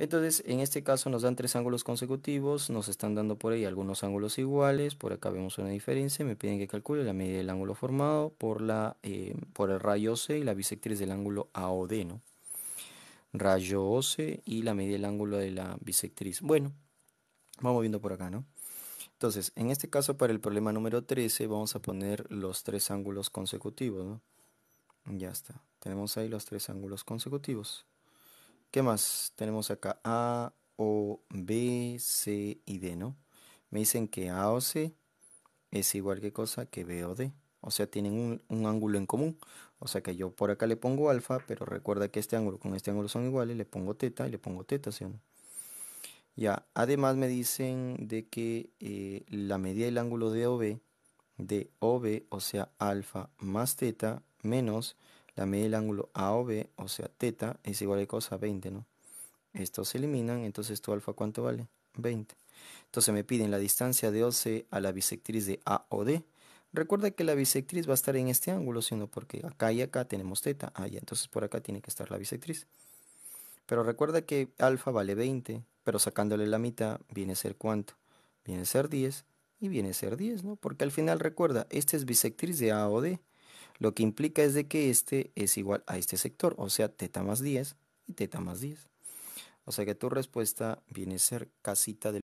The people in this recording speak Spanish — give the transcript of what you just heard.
Entonces, en este caso nos dan tres ángulos consecutivos, nos están dando por ahí algunos ángulos iguales, por acá vemos una diferencia, me piden que calcule la medida del ángulo formado por, la, eh, por el rayo C y la bisectriz del ángulo AOD, ¿no? Rayo OC y la medida del ángulo de la bisectriz. Bueno, vamos viendo por acá, ¿no? Entonces, en este caso para el problema número 13 vamos a poner los tres ángulos consecutivos, ¿no? Ya está, tenemos ahí los tres ángulos consecutivos. ¿Qué más tenemos acá? A, O, B, C y D, ¿no? Me dicen que A o C es igual que cosa que B o D. O sea, tienen un, ángulo en común. O sea que yo por acá le pongo alfa, pero recuerda que este ángulo con este ángulo son iguales. Le pongo teta y le pongo teta, ¿sí Ya, además me dicen de que eh, la medida del ángulo de OB, de OB, o sea, alfa más teta, menos la media del ángulo AOB, o sea, teta, es igual a cosa 20, ¿no? Estos se eliminan, entonces tu alfa cuánto vale? 20. Entonces me piden la distancia de OC a la bisectriz de AOD. Recuerda que la bisectriz va a estar en este ángulo, sino porque acá y acá tenemos teta, Ah, entonces por acá tiene que estar la bisectriz. Pero recuerda que alfa vale 20, pero sacándole la mitad viene a ser cuánto? Viene a ser 10 y viene a ser 10, ¿no? Porque al final recuerda, esta es bisectriz de AOD. Lo que implica es de que este es igual a este sector, o sea, teta más 10 y teta más 10. O sea que tu respuesta viene a ser casita del